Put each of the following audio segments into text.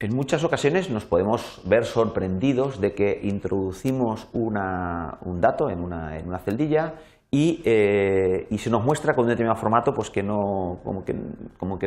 En muchas ocasiones nos podemos ver sorprendidos de que introducimos un dato en una, en una celdilla eh, y, se nos muestra con un determinado formato pues que no, como, que,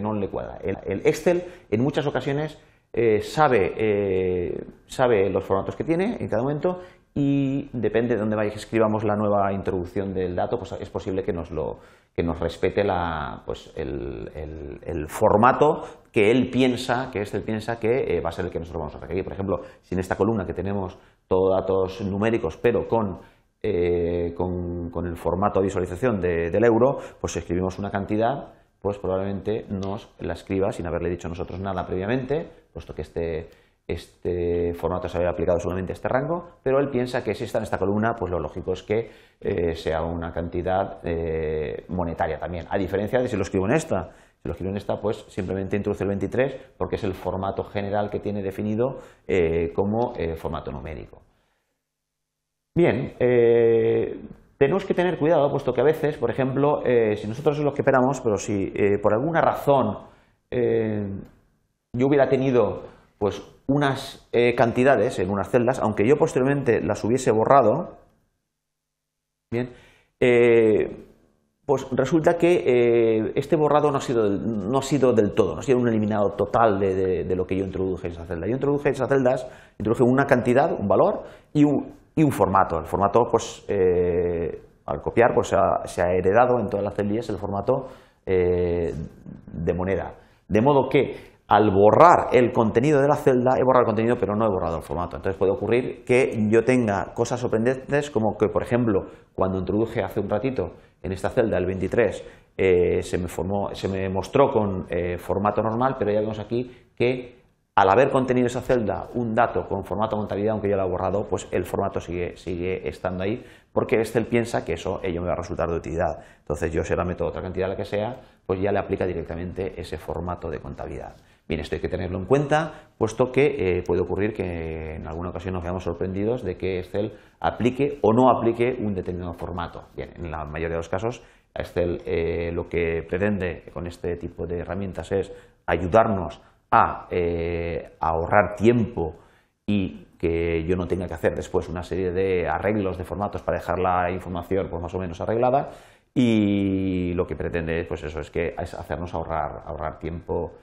no le cuadra. El, Excel en muchas ocasiones eh, eh, sabe los formatos que tiene en cada momento y depende de dónde vaya escribamos la nueva introducción del dato, pues es posible que nos, lo, que nos respete la, pues el, formato que él piensa, que este piensa que eh, va a ser el que nosotros vamos a requerir. Por ejemplo, si en esta columna que tenemos todos datos numéricos, pero con, eh, con, el formato de visualización del euro, pues si escribimos una cantidad, pues probablemente nos la escriba sin haberle dicho nosotros nada previamente, puesto que este este formato se había aplicado solamente a este rango, pero él piensa que si está en esta columna, pues lo lógico es que eh, sea una cantidad eh, monetaria también, a diferencia de si lo escribo en esta. Si lo escribo en esta, pues simplemente introduce el 23 porque es el formato general que tiene definido eh, como formato numérico. Bien, tenemos que tener cuidado, puesto que a veces, por ejemplo, si nosotros es lo que esperamos, pero si por alguna razón yo hubiera tenido pues unas eh, cantidades en unas celdas, aunque yo posteriormente las hubiese borrado, bien, eh, pues resulta que eh, este borrado no ha, sido, no ha sido del todo, no ha sido un eliminado total de, lo que yo introduje en esa celda. Yo introduje en esas celdas, introduje una cantidad, un valor y un, un formato. El formato, pues, al copiar, pues se ha, heredado en todas las celdas el formato de moneda. De modo que al borrar el contenido de la celda, he borrado el contenido, pero no he borrado el formato. Entonces puede ocurrir que yo tenga cosas sorprendentes, como que, por ejemplo, cuando introduje hace un ratito en esta celda el 23, eh, se, me formó, se me mostró con eh, formato normal, pero ya vemos aquí que al haber contenido esa celda un dato con formato contabilidad, aunque yo lo he borrado, pues el formato sigue, estando ahí, porque Excel piensa que eso ello me va a resultar de utilidad. Entonces yo se la meto otra cantidad, la que sea, pues ya le aplica directamente ese formato de contabilidad. Bien, esto hay que tenerlo en cuenta, puesto que eh, puede ocurrir que en alguna ocasión nos veamos sorprendidos de que Excel aplique o no aplique un determinado formato. Bien, en la mayoría de los casos, Excel eh, lo que pretende con este tipo de herramientas es ayudarnos a eh, ahorrar tiempo y que yo no tenga que hacer después una serie de arreglos de formatos para dejar la información más o menos arreglada y lo que pretende pues eso es que hacernos ahorrar, ahorrar tiempo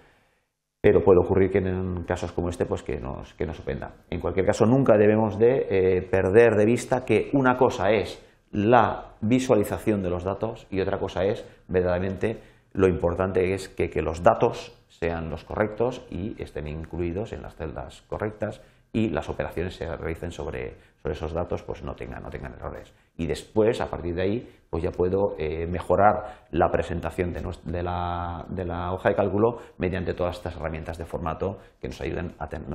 pero puede ocurrir que en casos como este pues que nos, que nos ofenda. En cualquier caso nunca debemos de eh, perder de vista que una cosa es la visualización de los datos y otra cosa es verdaderamente lo importante es que, los datos sean los correctos y estén incluidos en las celdas correctas y las operaciones se realicen sobre, esos datos pues no tengan, errores. Y después, a partir de ahí, pues ya puedo eh, mejorar la presentación de, la, hoja de cálculo mediante todas estas herramientas de formato que nos nos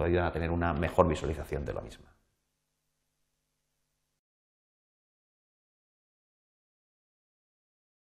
ayudan a tener una mejor visualización de la misma.